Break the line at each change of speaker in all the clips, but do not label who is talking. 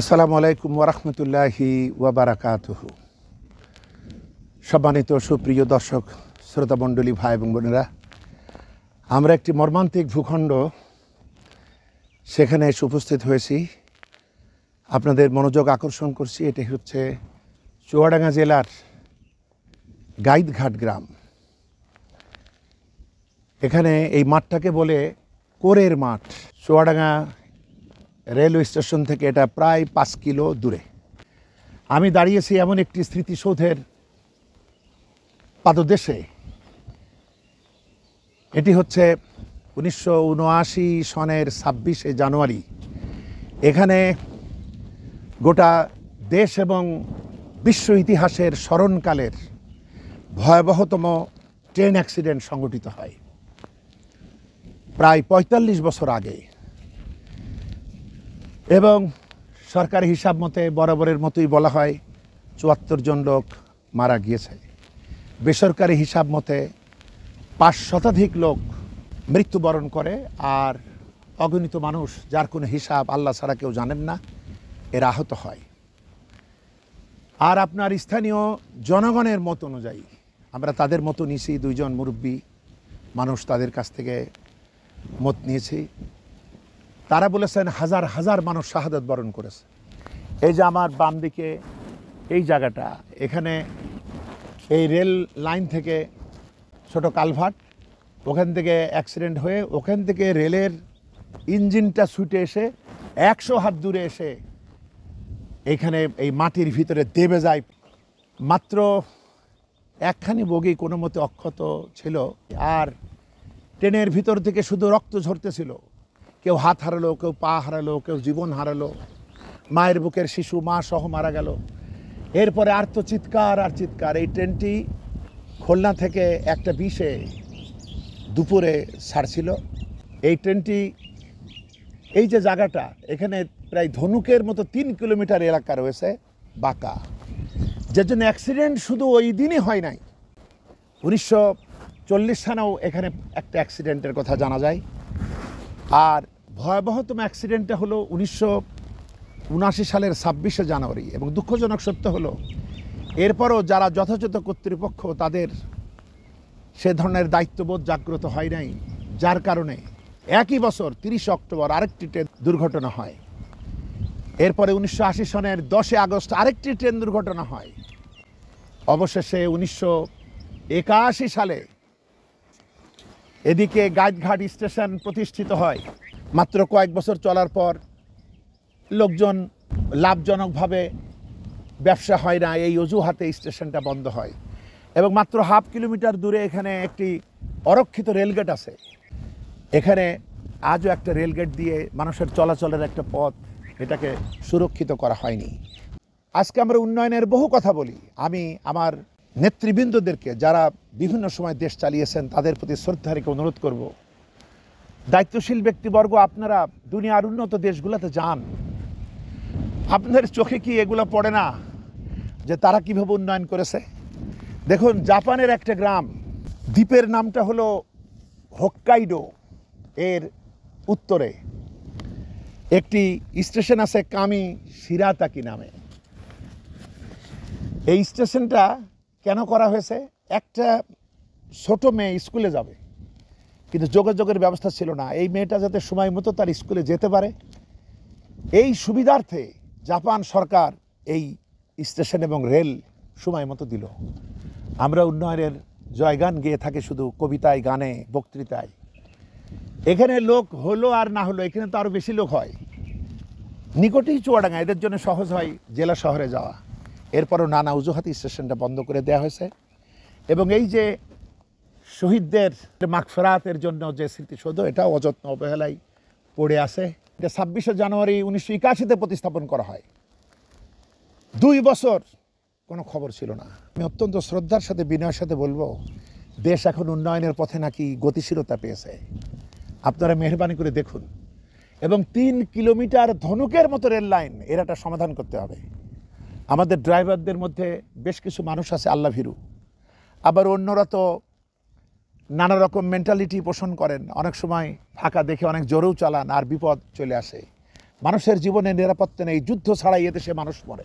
আসসালামু আলাইকুম ওরহমতুল্লাহি ওয়াবারাকাত সম্মানিত সুপ্রিয় দর্শক শ্রোতামণ্ডলী ভাই এবং বোনেরা আমরা একটি মর্মান্তিক ভূখণ্ড সেখানে এসে উপস্থিত হয়েছি আপনাদের মনোযোগ আকর্ষণ করছি এটি হচ্ছে চুয়াডাঙ্গা জেলার গাইদঘাট গ্রাম এখানে এই মাঠটাকে বলে কোরের মাঠ চুয়াডাঙ্গা রেলওয়ে স্টেশন থেকে এটা প্রায় পাঁচ কিলো দূরে আমি দাঁড়িয়েছি এমন একটি স্মৃতিসৌধের পাদদেশে এটি হচ্ছে উনিশশো সনের ছাব্বিশে জানুয়ারি এখানে গোটা দেশ এবং বিশ্ব ইতিহাসের স্মরণকালের ভয়াবহতম ট্রেন অ্যাক্সিডেন্ট সংঘটিত হয় প্রায় ৪৫ বছর আগে এবং সরকারি হিসাব মতে বরাবরের মতোই বলা হয় চুয়াত্তর জন লোক মারা গিয়েছে বেসরকারি হিসাব মতে পাঁচ শতাধিক লোক মৃত্যুবরণ করে আর অগণিত মানুষ যার কোনো হিসাব আল্লাহ ছাড়া কেউ জানেন না এর আহত হয় আর আপনার স্থানীয় জনগণের মত অনুযায়ী আমরা তাদের মতো নিয়েছি দুইজন মুরব্বী মানুষ তাদের কাছ থেকে মত নিয়েছি তারা বলেছেন হাজার হাজার মানুষ শাহাদত বরণ করেছে এই যে আমার বাম দিকে এই জায়গাটা এখানে এই রেল লাইন থেকে ছোট কালভার্ট ওখান থেকে অ্যাক্সিডেন্ট হয়ে ওখান থেকে রেলের ইঞ্জিনটা ছুটে এসে একশো হাত দূরে এসে এখানে এই মাটির ভিতরে দেবে যায় মাত্র একখানি বগি কোনো মতে অক্ষত ছিল আর ট্রেনের ভিতর থেকে শুধু রক্ত ঝরতেছিল কেউ হাত হারালো কেউ পা হারালো কেউ জীবন হারালো মায়ের বুকের শিশু মা সহ মারা গেল এরপরে আর তো চিৎকার আর চিৎকার এই ট্রেনটি খুলনা থেকে একটা বিশে দুপুরে ছাড়ছিল এই ট্রেনটি এই যে জায়গাটা এখানে প্রায় ধনুকের মতো তিন কিলোমিটার এলাকা রয়েছে বাঁকা যে জন্য অ্যাক্সিডেন্ট শুধু ওই দিনই হয় নাই উনিশশো চল্লিশ সালেও এখানে একটা অ্যাক্সিডেন্টের কথা জানা যায় আর ভয়াবহতম অ্যাক্সিডেন্টটা হলো উনিশশো উনআশি সালের ছাব্বিশে জানুয়ারি এবং দুঃখজনক সত্য হলো এরপরও যারা যথাযথ কর্তৃপক্ষ তাদের সে ধরনের দায়িত্ববোধ জাগ্রত হয় নাই যার কারণে একই বছর তিরিশে অক্টোবর আরেকটি ট্রেন দুর্ঘটনা হয় এরপরে উনিশশো আশি সনের দশে আগস্ট আরেকটি ট্রেন দুর্ঘটনা হয় অবশেষে উনিশশো একাশি সালে এদিকে গাইডঘাট স্টেশন প্রতিষ্ঠিত হয় মাত্র কয়েক বছর চলার পর লোকজন লাভজনকভাবে ব্যবসা হয় না এই অজুহাতে স্টেশনটা বন্ধ হয় এবং মাত্র হাফ কিলোমিটার দূরে এখানে একটি অরক্ষিত রেলগেট আছে এখানে আজও একটা রেলগেট দিয়ে মানুষের চলাচলের একটা পথ এটাকে সুরক্ষিত করা হয়নি আজকে আমরা উন্নয়নের বহু কথা বলি আমি আমার নেতৃবৃন্দদেরকে যারা বিভিন্ন সময় দেশ চালিয়েছেন তাদের প্রতি শ্রদ্ধা রেখে অনুরোধ করবো দায়িত্বশীল ব্যক্তিবর্গ আপনারা দুনিয়ার উন্নত দেশগুলোতে যান আপনাদের চোখে কি এগুলো পড়ে না যে তারা কিভাবে উন্নয়ন করেছে দেখুন জাপানের একটা গ্রাম দ্বীপের নামটা হলো হোকাইডো এর উত্তরে একটি স্টেশন আছে কামি সিরাতাকি নামে এই স্টেশনটা কেন করা হয়েছে একটা ছোট মেয়ে স্কুলে যাবে কিন্তু যোগাযোগের ব্যবস্থা ছিল না এই মেয়েটা যাতে সময় মতো তার স্কুলে যেতে পারে এই সুবিধার্থে জাপান সরকার এই স্টেশন এবং রেল সময় মতো দিল আমরা উন্নয়নের জয়গান গিয়ে থাকি শুধু কবিতায় গানে বক্তৃতায় এখানে লোক হলো আর না হলো এখানে তো আরও বেশি লোক হয় নিকটেই চুয়াডাঙ্গা এদের জন্য সহজ হয় জেলা শহরে যাওয়া এরপরও নানা অজুহাতি স্টেশনটা বন্ধ করে দেওয়া হয়েছে এবং এই যে শহীদদের মাকফরাতের জন্য যে স্মৃতিসৌধ এটা অযত্ন অবহেলায় পড়ে আছে এটা ছাব্বিশে জানুয়ারি উনিশশো একাশিতে প্রতিস্থাপন করা হয় দুই বছর কোনো খবর ছিল না আমি অত্যন্ত শ্রদ্ধার সাথে বিনয়ের সাথে বলবো দেশ এখন উন্নয়নের পথে নাকি গতিশীলতা পেয়েছে আপনারা মেহরবানি করে দেখুন এবং তিন কিলোমিটার ধনুকের মতো রেল লাইন এর একটা সমাধান করতে হবে আমাদের ড্রাইভারদের মধ্যে বেশ কিছু মানুষ আছে আল্লাভিরু আবার অন্যরা তো নানা রকম মেন্টালিটি পোষণ করেন অনেক সময় ফাঁকা দেখে অনেক জোরেও চালান আর বিপদ চলে আসে মানুষের জীবনে নিরাপত্তা নেই যুদ্ধ ছাড়াই দেশে মানুষ মরে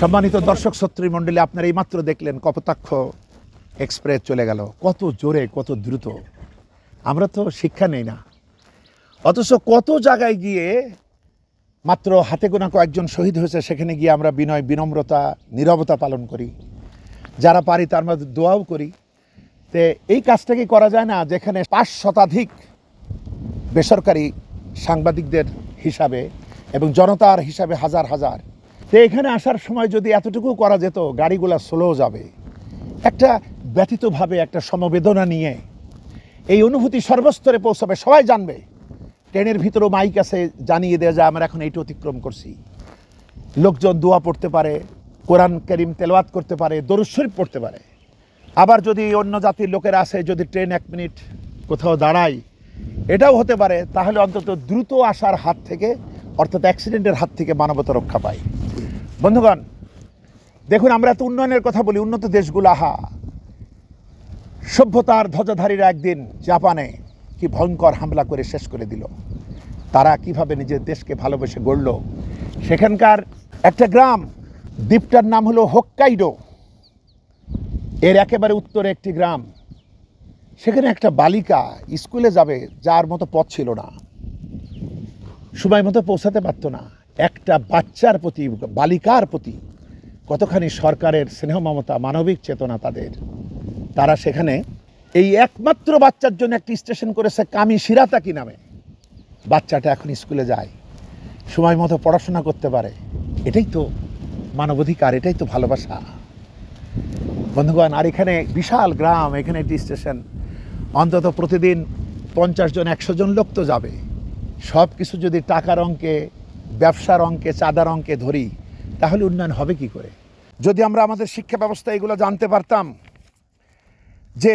সম্মানিত দর্শক শ্রোতৃমণ্ডলী আপনারা এইমাত্র দেখলেন কপতাক্ষ এক্সপ্রেস চলে গেল কত জোরে কত দ্রুত আমরা তো শিক্ষা নেই না অথচ কত জায়গায় গিয়ে মাত্র হাতে গোনা কয়েকজন শহীদ হয়েছে সেখানে গিয়ে আমরা বিনয় বিনম্রতা নিরবতা পালন করি যারা পারি তার মধ্যে দোয়াও করি তে এই কাজটা কি করা যায় না যেখানে পাঁচ শতাধিক বেসরকারি সাংবাদিকদের হিসাবে এবং জনতার হিসাবে হাজার হাজার তো এখানে আসার সময় যদি এতটুকু করা যেত গাড়িগুলো স্লো যাবে একটা ব্যথিতভাবে একটা সমবেদনা নিয়ে এই অনুভূতি সর্বস্তরে পৌঁছাবে সবাই জানবে ট্রেনের ভিতরেও মাইক আছে জানিয়ে দেয় যে আমরা এখন এইটা অতিক্রম করছি লোকজন দোয়া পড়তে পারে কোরআন করিম তেলওয়াত করতে পারে শরীফ পড়তে পারে আবার যদি অন্য জাতির লোকেরা আসে যদি ট্রেন এক মিনিট কোথাও দাঁড়ায় এটাও হতে পারে তাহলে অন্তত দ্রুত আসার হাত থেকে অর্থাৎ অ্যাক্সিডেন্টের হাত থেকে মানবতা রক্ষা পায় বন্ধুগণ দেখুন আমরা তো উন্নয়নের কথা বলি উন্নত দেশগুলো আহা সভ্যতার ধ্বজাধারীরা একদিন জাপানে কি ভয়ঙ্কর হামলা করে শেষ করে দিল তারা কিভাবে নিজের দেশকে ভালোবেসে গড়ল সেখানকার একটা গ্রাম দ্বীপটার নাম হলো হোক্কাইডো এর একেবারে উত্তরে একটি গ্রাম সেখানে একটা বালিকা স্কুলে যাবে যার মতো পথ ছিল না সময় মতো পৌঁছাতে পারতো না একটা বাচ্চার প্রতি বালিকার প্রতি কতখানি সরকারের স্নেহ মমতা মানবিক চেতনা তাদের তারা সেখানে এই একমাত্র বাচ্চার জন্য একটি স্টেশন করেছে কামি শিরাতাকি নামে বাচ্চাটা এখন স্কুলে যায় সময় মতো পড়াশোনা করতে পারে এটাই তো মানবাধিকার এটাই তো ভালোবাসা বন্ধুগণ আর এখানে বিশাল গ্রাম এখানে একটি স্টেশন অন্তত প্রতিদিন পঞ্চাশ জন একশো জন লোক তো যাবে সব কিছু যদি টাকার অঙ্কে ব্যবসার অঙ্কে চাঁদার অঙ্কে ধরি তাহলে উন্নয়ন হবে কি করে যদি আমরা আমাদের শিক্ষা ব্যবস্থা এগুলো জানতে পারতাম যে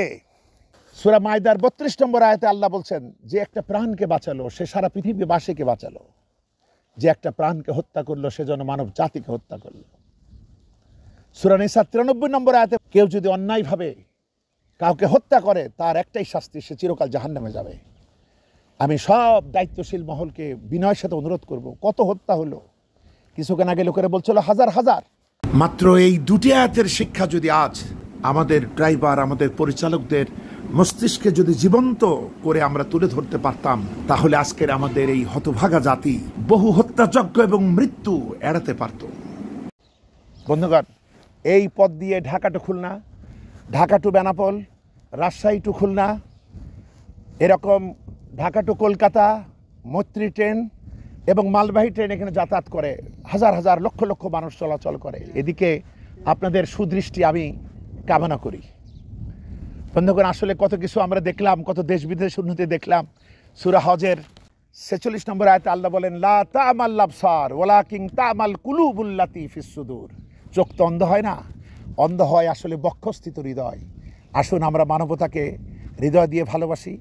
সুরা মায়দার বত্রিশ নম্বর আয়তে আল্লাহ বলছেন যে একটা প্রাণকে বাঁচালো সে সারা পৃথিবী বাসীকে বাঁচালো যে একটা প্রাণকে হত্যা করলো সে যেন মানব জাতিকে হত্যা করলো সুরানিসা তিরানব্বই নম্বর আয়তে কেউ যদি অন্যায়ভাবে কাউকে হত্যা করে তার একটাই শাস্তি সে চিরকাল জাহান নামে যাবে আমি সব দায়িত্বশীল মহলকে বিনয়ের সাথে অনুরোধ করব কত হত্যা হলো কিছুক্ষণ আগে লোকেরা বলছিল হাজার হাজার মাত্র এই দুটি আয়াতের শিক্ষা যদি আজ আমাদের ড্রাইভার আমাদের পরিচালকদের মস্তিষ্কে যদি জীবন্ত করে আমরা তুলে ধরতে পারতাম তাহলে আজকের আমাদের এই হতভাগা জাতি বহু হত্যাযজ্ঞ এবং মৃত্যু এড়াতে পারত বন্ধুগণ এই পথ দিয়ে Dhaka to Khulna Dhaka to Benapole Rajshahi to Khulna এরকম ঢাকা টু কলকাতা মৈত্রী ট্রেন এবং মালবাহী ট্রেন এখানে যাতায়াত করে হাজার হাজার লক্ষ লক্ষ মানুষ চলাচল করে এদিকে আপনাদের সুদৃষ্টি আমি কামনা করি বন্ধুগণ আসলে কত কিছু আমরা দেখলাম কত দেশ বিদেশ উন্নতি দেখলাম সুরা হজের ছেচল্লিশ নম্বর আয়তে আল্লাহ বলেন লা তামাল আবসার ওলা কিং তামাল কুলুবুল্লাতি ফিসুদুর চোখ তো অন্ধ হয় না অন্ধ হয় আসলে বক্ষস্থিত হৃদয় আসুন আমরা মানবতাকে হৃদয় দিয়ে ভালোবাসি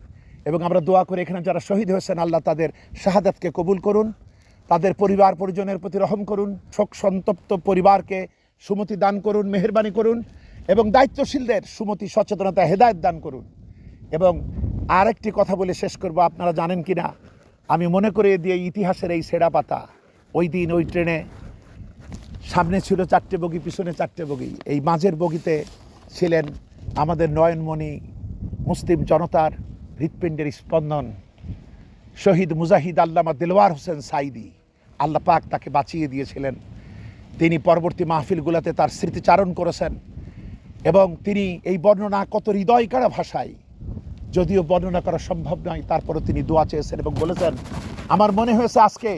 এবং আমরা দোয়া করে এখানে যারা শহীদ হয়েছেন আল্লাহ তাদের শাহাদাতকে কবুল করুন তাদের পরিবার পরিজনের প্রতি রহম করুন শোক সন্তপ্ত পরিবারকে সুমতি দান করুন মেহরবানি করুন এবং দায়িত্বশীলদের সুমতি সচেতনতা হেদায়ত দান করুন এবং আরেকটি কথা বলে শেষ করব আপনারা জানেন কি না আমি মনে করে দিয়ে ইতিহাসের এই সেরা পাতা ওই দিন ওই ট্রেনে সামনে ছিল চারটে বগি পিছনে চারটে বগি এই মাঝের বগিতে ছিলেন আমাদের নয়নমণি মুসলিম জনতার হৃৎপিণ্ডের স্পন্দন শহীদ মুজাহিদ আল্লামা দিলওয়ার হোসেন সাইদি আল্লাহ পাক তাকে বাঁচিয়ে দিয়েছিলেন তিনি পরবর্তী মাহফিলগুলোতে তার স্মৃতিচারণ করেছেন এবং তিনি এই বর্ণনা কত হৃদয়কারা ভাষায় যদিও বর্ণনা করা সম্ভব নয় তারপরে তিনি দোয়া চেয়েছেন এবং বলেছেন আমার মনে হয়েছে আজকে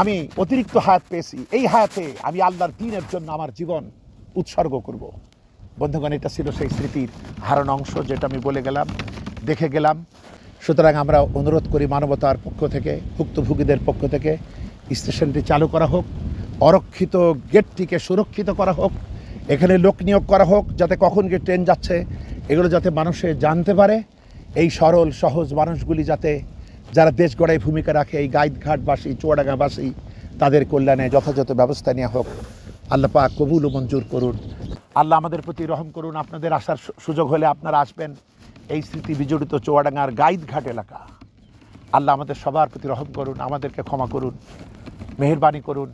আমি অতিরিক্ত হায়াত পেয়েছি এই হায়াতে আমি আল্লাহর দিনের জন্য আমার জীবন উৎসর্গ করব। বন্ধুগণ এটা ছিল সেই স্মৃতির হারণ অংশ যেটা আমি বলে গেলাম দেখে গেলাম সুতরাং আমরা অনুরোধ করি মানবতার পক্ষ থেকে ভুক্তভোগীদের পক্ষ থেকে স্টেশনটি চালু করা হোক অরক্ষিত গেটটিকে সুরক্ষিত করা হোক এখানে লোক নিয়োগ করা হোক যাতে কখন গিয়ে ট্রেন যাচ্ছে এগুলো যাতে মানুষে জানতে পারে এই সরল সহজ মানুষগুলি যাতে যারা দেশ গড়ায় ভূমিকা রাখে এই গাইডঘাটবাসী চুয়াডাঙ্গাবাসী তাদের কল্যাণে যথাযথ ব্যবস্থা নেওয়া হোক আল্লাহ পাক কবুল ও মঞ্জুর করুন আল্লাহ আমাদের প্রতি রহম করুন আপনাদের আসার সুযোগ হলে আপনারা আসবেন এই স্মৃতি বিজড়িত চুয়াডাঙ্গার গাইদঘাট এলাকা আল্লাহ আমাদের সবার প্রতি রহম করুন আমাদেরকে ক্ষমা করুন মেহরবানি করুন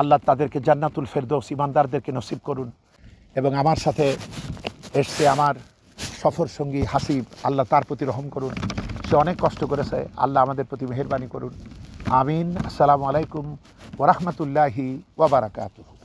আল্লাহ তাদেরকে জান্নাতুল ফেরদৌস ইমানদারদেরকে নসিব করুন এবং আমার সাথে এসছে আমার সফর সঙ্গী হাসিব আল্লাহ তার প্রতি রহম করুন সে অনেক কষ্ট করেছে আল্লাহ আমাদের প্রতি মেহরবানি করুন আমিন আসসালামু আলাইকুম ওরহমতুল্লাহি ওবরাকাতুহু